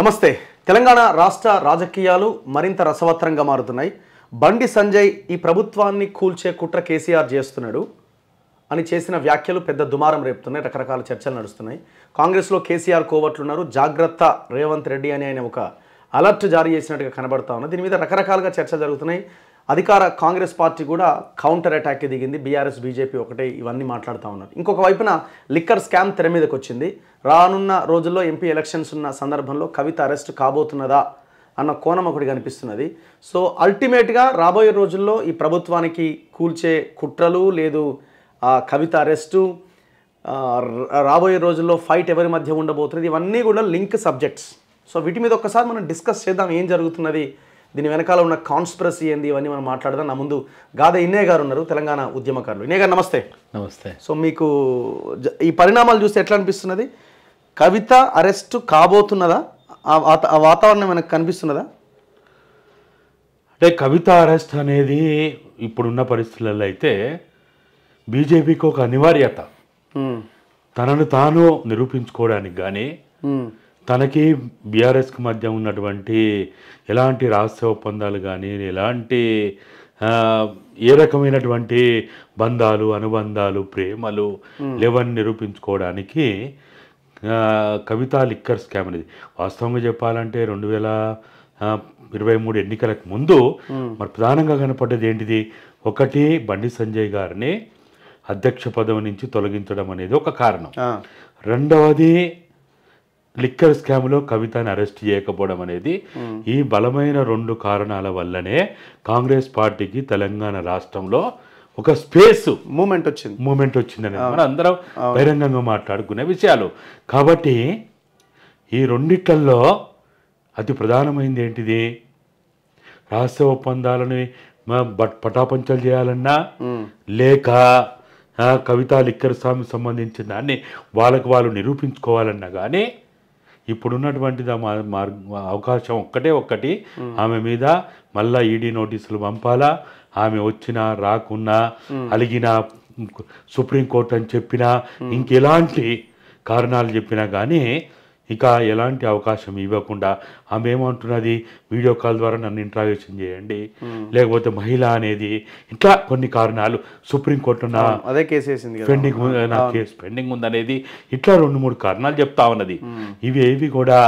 నమస్తే తెలంగాణ రాష్ట్ర రాజకీయాలు మరింత రసవత్తరంగా మారుతున్నాయి బండి సంజయ్ ఈ ప్రభుత్వాన్ని కూల్చే కుట్ర కేసీఆర్ చేస్తున్నాడు అని చేసిన వ్యాఖ్యలు పెద్ద దుమారం రేపుతున్నాయి రకరకాల చర్చలు నడుస్తున్నాయి కాంగ్రెస్లో కేసీఆర్ కోవట్లున్నారు జాగ్రత్త రేవంత్ రెడ్డి అని ఆయన ఒక అలర్ట్ జారీ చేసినట్టుగా కనబడతా ఉన్నాయి దీని మీద రకరకాలుగా చర్చలు జరుగుతున్నాయి అధికార కాంగ్రెస్ పార్టీ కూడా కౌంటర్ అటాక్కి దిగింది బీఆర్ఎస్ బీజేపీ ఒకటే ఇవన్నీ మాట్లాడుతూ ఉన్నారు ఇంకొక వైపున లిక్కర్ స్కామ్ తెర మీదకి వచ్చింది రానున్న రోజుల్లో ఎంపీ ఎలక్షన్స్ ఉన్న సందర్భంలో కవిత అరెస్ట్ కాబోతున్నదా అన్న కోణం ఒకటి కనిపిస్తున్నది సో అల్టిమేట్గా రాబోయే రోజుల్లో ఈ ప్రభుత్వానికి కూల్చే కుట్రలు లేదు కవిత అరెస్టు రాబోయే రోజుల్లో ఫైట్ ఎవరి మధ్య ఉండబోతున్నది ఇవన్నీ కూడా లింక్ సబ్జెక్ట్స్ సో వీటి మీద ఒక్కసారి మనం డిస్కస్ చేద్దాం ఏం జరుగుతున్నది దీని వెనకాల ఉన్న కాన్స్పిరసీ ఏంది ఇవన్నీ మనం మాట్లాడదాం నా ముందు గాద ఇన్నే గారు ఉన్నారు తెలంగాణ ఉద్యమకారులు ఇన్నే గారు నమస్తే నమస్తే సో మీకు ఈ పరిణామాలు చూస్తే ఎట్లా అనిపిస్తున్నది కవిత అరెస్ట్ కాబోతున్నదా ఆ వాతావరణం మనకు కనిపిస్తున్నదా అంటే కవిత అరెస్ట్ అనేది ఇప్పుడున్న పరిస్థితులలో అయితే బీజేపీకి ఒక అనివార్యత తనను తాను నిరూపించుకోవడానికి కానీ తనకి బీఆర్ఎస్కి మధ్య ఉన్నటువంటి ఎలాంటి రహస్య ఒప్పందాలు కానీ ఎలాంటి ఏ రకమైనటువంటి బంధాలు అనుబంధాలు ప్రేమలు లేవని నిరూపించుకోవడానికి కవిత లిక్కర్ స్కామ్ అనేది వాస్తవంగా చెప్పాలంటే రెండు వేల ఇరవై మూడు ఎన్నికలకు ముందు మరి ప్రధానంగా కనపడ్డది ఏంటిది ఒకటి బండి సంజయ్ గారిని అధ్యక్ష పదవి నుంచి తొలగించడం అనేది ఒక కారణం రెండవది లిక్కర్ స్కామ్లో కవితని అరెస్ట్ చేయకపోవడం అనేది ఈ బలమైన రెండు కారణాల వల్లనే కాంగ్రెస్ పార్టీకి తెలంగాణ రాష్ట్రంలో ఒక స్పేస్ మూమెంట్ వచ్చింది మూమెంట్ వచ్చిందని మనం అందరం బహిరంగంగా మాట్లాడుకునే విషయాలు కాబట్టి ఈ రెండిట్లలో అతి ప్రధానమైనది ఏంటిది రహస్య ఒప్పందాలని పటాపంచాలు చేయాలన్నా లేక కవిత లిక్కర్ స్వామికి సంబంధించిన దాన్ని వాళ్ళకు వాళ్ళు నిరూపించుకోవాలన్నా కానీ ఇప్పుడున్నటువంటి అవకాశం ఒక్కటే ఒక్కటి ఆమె మీద మళ్ళా ఈడీ నోటీసులు పంపాలా ఆమె వచ్చినా రాకున్నా అలిగినా సుప్రీంకోర్టు అని చెప్పినా ఇంకెలాంటి కారణాలు చెప్పినా కానీ ఇక ఎలాంటి అవకాశం ఇవ్వకుండా ఆమె ఏమంటున్నది వీడియో కాల్ ద్వారా నన్ను ఇంట్రాగేషన్ చేయండి లేకపోతే మహిళ అనేది ఇట్లా కొన్ని కారణాలు సుప్రీంకోర్టు అదే కేసు పెండింగ్ నా కేసు పెండింగ్ ఉందనేది ఇట్లా రెండు మూడు కారణాలు చెప్తా ఉన్నది ఇవి ఏవి కూడా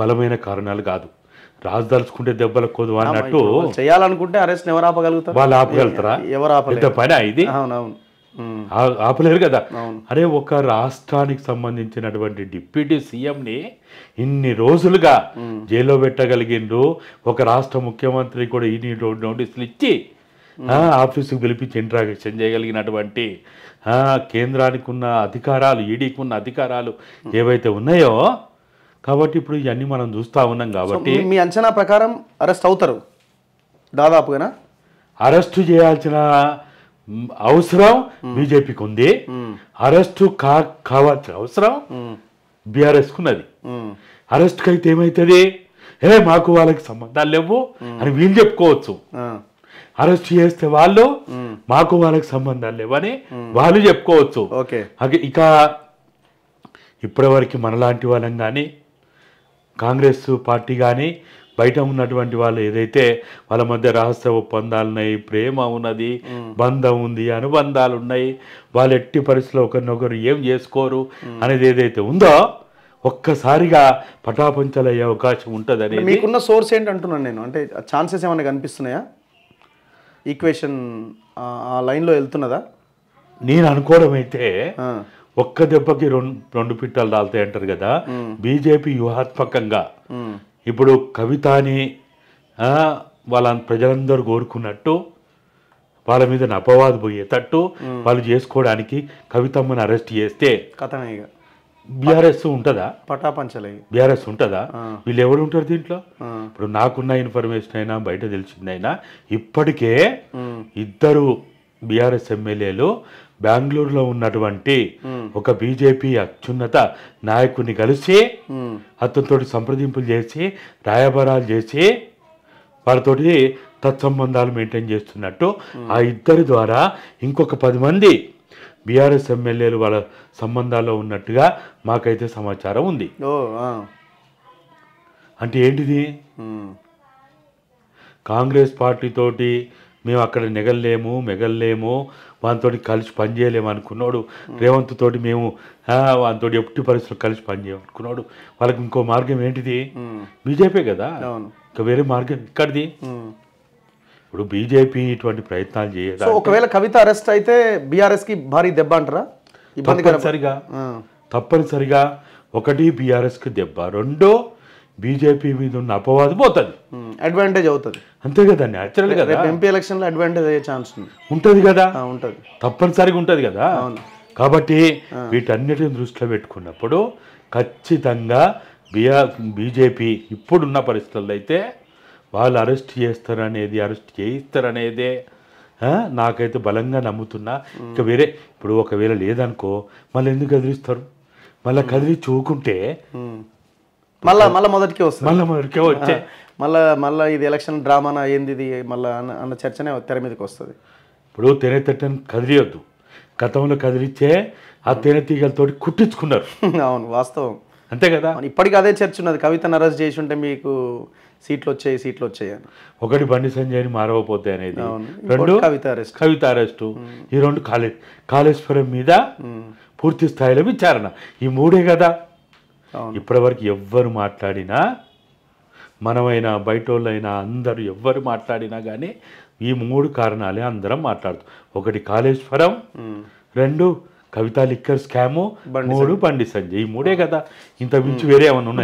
బలమైన కారణాలు కాదు రాజదలుచుకుంటే దెబ్బల కోదు అన్నట్టు చేయాలనుకుంటే అరెస్ట్ ఎవరు ఆపగలుగుతారు వాళ్ళు ఆపగలుగుతారా ఎవరు ఆపలేదు పని ఇది అవునవును ఆపలేరు కదా అరే ఒక రాష్ట్రానికి సంబంధించినటువంటి డిప్యూటీ సీఎంని ఇన్ని రోజులుగా జైల్లో పెట్టగలిగిండు ఒక రాష్ట్ర ముఖ్యమంత్రి కూడా ఇన్ని నోటీసులు ఇచ్చి ఆఫీసుకు పిలిపించి ఇంట్రాక్షన్ చేయగలిగినటువంటి కేంద్రానికి ఉన్న అధికారాలు ఈడీకి ఉన్న అధికారాలు ఏవైతే ఉన్నాయో కాబట్టి ఇప్పుడు ఇవన్నీ మనం చూస్తూ ఉన్నాం కాబట్టి మీ అంచనా ప్రకారం అరెస్ట్ అవుతారు దాదాపుగానా అరెస్ట్ చేయాల్సిన అవసరం బీజేపీకి ఉంది అరెస్టు కా కావాల్సిన అవసరం బీఆర్ఎస్ ఉన్నది అరెస్ట్కి అయితే ఏమవుతుంది ఏ మాకు వాళ్ళకి సంబంధాలు లేవు అని వీళ్ళు చెప్పుకోవచ్చు అరెస్ట్ చేస్తే వాళ్ళు మాకు వాళ్ళకి సంబంధాలు లేవని వాళ్ళు చెప్పుకోవచ్చు ఇక ఇప్పటి వరకు మనలాంటి వాళ్ళం కానీ కాంగ్రెస్ పార్టీ కానీ బయట ఉన్నటువంటి వాళ్ళు ఏదైతే వాళ్ళ మధ్య రహస్య ఒప్పందాలు ఉన్నాయి ప్రేమ ఉన్నది బంధం ఉంది అనుబంధాలు ఉన్నాయి వాళ్ళు ఎట్టి పరిస్థితిలో ఒకరినొకరు ఏం చేసుకోరు అనేది ఏదైతే ఉందో ఒక్కసారిగా పటాపంచలయ్యే అవకాశం ఉంటుందని మీకున్న సోర్స్ ఏంటి అంటున్నాను నేను అంటే ఛాన్సెస్ ఏమైనా కనిపిస్తున్నాయా ఈక్వేషన్ ఆ లైన్లో వెళ్తున్నదా నేను అనుకోవడం అయితే ఒక్క దెబ్బకి రెండు రెండు పిట్టలు రాలుతాయి అంటారు కదా బీజేపీ వ్యూహాత్మకంగా ఇప్పుడు అని వాళ్ళ ప్రజలందరూ కోరుకున్నట్టు వాళ్ళ మీద నపవాదు పోయేటట్టు వాళ్ళు చేసుకోవడానికి కవితమ్మని అరెస్ట్ చేస్తే ఇక బీఆర్ఎస్ ఉంటుందా పటాపంచలే బీఆర్ఎస్ ఉంటుందా వీళ్ళు ఎవరు ఉంటారు దీంట్లో ఇప్పుడు నాకున్న ఇన్ఫర్మేషన్ అయినా బయట తెలిసిందైనా ఇప్పటికే ఇద్దరు బీఆర్ఎస్ ఎమ్మెల్యేలు బెంగళూరులో ఉన్నటువంటి ఒక బీజేపీ అత్యున్నత నాయకుడిని కలిసి అతనితో సంప్రదింపులు చేసి రాయబారాలు చేసి వారితోటి తత్సంబంధాలు మెయింటైన్ చేస్తున్నట్టు ఆ ఇద్దరి ద్వారా ఇంకొక పది మంది బీఆర్ఎస్ ఎమ్మెల్యేలు వాళ్ళ సంబంధాల్లో ఉన్నట్టుగా మాకైతే సమాచారం ఉంది అంటే ఏంటిది కాంగ్రెస్ పార్టీతోటి మేము అక్కడ నెగల్లేము మెగల్లేము వానితో కలిసి పనిచేయలేము అనుకున్నాడు రేవంత్తో మేము వాంతో ఎప్పటి పరిస్థితులు కలిసి పనిచేయము అనుకున్నాడు వాళ్ళకి ఇంకో మార్గం ఏంటిది బీజేపీ కదా ఇంకా వేరే మార్గం ఇక్కడిది ఇప్పుడు బీజేపీ ఇటువంటి ప్రయత్నాలు చేయాలి ఒకవేళ కవిత అరెస్ట్ అయితే బీఆర్ఎస్ కి భారీ దెబ్బ అంటారా తప్పనిసరిగా తప్పనిసరిగా ఒకటి బీఆర్ఎస్కి దెబ్బ రెండో బీజేపీ మీద ఉన్న అపవాదం పోతుంది అడ్వాంటేజ్ అవుతుంది అంతే కదా న్యాచురల్ కదా ఎంపీ ఎలక్షన్లో అడ్వాంటేజ్ అయ్యే ఛాన్స్ ఉంది ఉంటుంది కదా ఉంటుంది తప్పనిసరిగా ఉంటుంది కదా కాబట్టి వీటన్నిటిని దృష్టిలో పెట్టుకున్నప్పుడు ఖచ్చితంగా బీఆర్ బీజేపీ ఇప్పుడున్న పరిస్థితుల్లో అయితే వాళ్ళు అరెస్ట్ చేస్తారనేది అరెస్ట్ చేయిస్తారనేదే నాకైతే బలంగా నమ్ముతున్నా ఇక వేరే ఇప్పుడు ఒకవేళ లేదనుకో మళ్ళీ ఎందుకు కదిలిస్తారు మళ్ళీ కదిలి చూకుంటే మళ్ళీ మళ్ళీ మొదటికే వస్తుంది మళ్ళీ మొదటికే వచ్చే మళ్ళీ మళ్ళీ ఇది ఎలక్షన్ డ్రామానా ఏంది ఇది మళ్ళీ అన్న అన్న చర్చనే తెర మీదకి వస్తుంది ఇప్పుడు తెర తట్టని కదిలియొద్దు గతంలో కదిలిచ్చే ఆ తేనె తీగలతోటి కుట్టించుకున్నారు అవును వాస్తవం అంతే కదా ఇప్పటికీ అదే చర్చ ఉన్నది కవితను అరెస్ట్ చేసి ఉంటే మీకు సీట్లు వచ్చాయి సీట్లు వచ్చాయి అని ఒకటి బండి సంజయ్ని మారవపోతే అనేది రెండు కవిత అరెస్ట్ కవిత అరెస్టు ఈ రెండు కాళే కాళేశ్వరం మీద పూర్తి స్థాయిలో విచారణ ఈ మూడే కదా ఇప్పటివరకు ఎవ్వరు మాట్లాడినా మనమైనా బయట వాళ్ళైనా అందరూ ఎవ్వరు మాట్లాడినా కానీ ఈ మూడు కారణాలే అందరం మాట్లాడుతాం ఒకటి కాళేశ్వరం రెండు కవిత లిక్కర్ స్కాము మూడు బండి సంజయ్ ఈ మూడే కదా ఇంత మించి వేరే ఏమైనా ఉన్నాయి